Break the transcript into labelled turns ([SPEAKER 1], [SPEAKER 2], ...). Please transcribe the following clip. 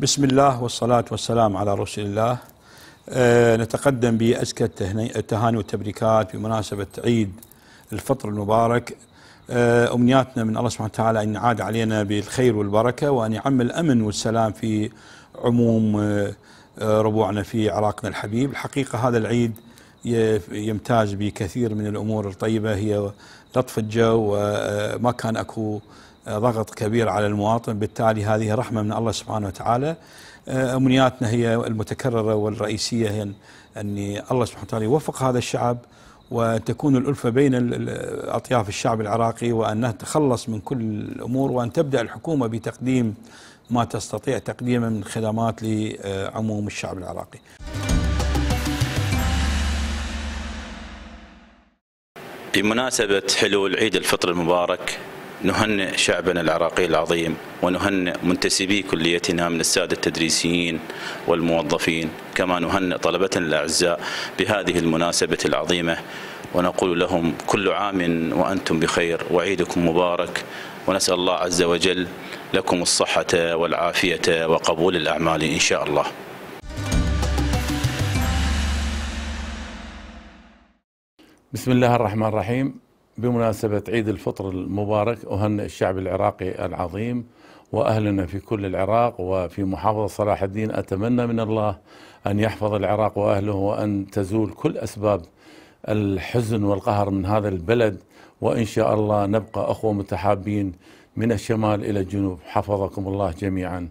[SPEAKER 1] بسم الله والصلاة والسلام على رسول الله أه نتقدم بأزكى التهاني والتبريكات بمناسبة عيد الفطر المبارك أه أمنياتنا من الله سبحانه وتعالى أن يعاد علينا بالخير والبركة وأن يعم الأمن والسلام في عموم أه ربوعنا في عراقنا الحبيب الحقيقة هذا العيد يمتاز بكثير من الامور الطيبه هي لطف الجو وما آه، كان اكو آه، ضغط كبير على المواطن بالتالي هذه رحمه من الله سبحانه وتعالى آه، امنياتنا هي المتكرره والرئيسيه هي ان الله سبحانه وتعالى يوفق هذا الشعب وتكون الألفة بين أطياف الشعب العراقي وأن نتخلص من كل الأمور وأن تبدأ الحكومة بتقديم ما تستطيع تقديمه من خدمات لعموم الشعب العراقي
[SPEAKER 2] بمناسبة حلول عيد الفطر المبارك نهنئ شعبنا العراقي العظيم ونهنئ منتسبي كليتنا من السادة التدريسيين والموظفين كما نهنئ طلبتنا الأعزاء بهذه المناسبة العظيمة ونقول لهم كل عام وأنتم بخير وعيدكم مبارك ونسأل الله عز وجل لكم الصحة والعافية وقبول الأعمال إن شاء الله
[SPEAKER 3] بسم الله الرحمن الرحيم بمناسبة عيد الفطر المبارك أهنئ الشعب العراقي العظيم وأهلنا في كل العراق وفي محافظة صلاح الدين أتمنى من الله أن يحفظ العراق وأهله وأن تزول كل أسباب الحزن والقهر من هذا البلد وإن شاء الله نبقى أخوة متحابين من الشمال إلى الجنوب حفظكم الله جميعاً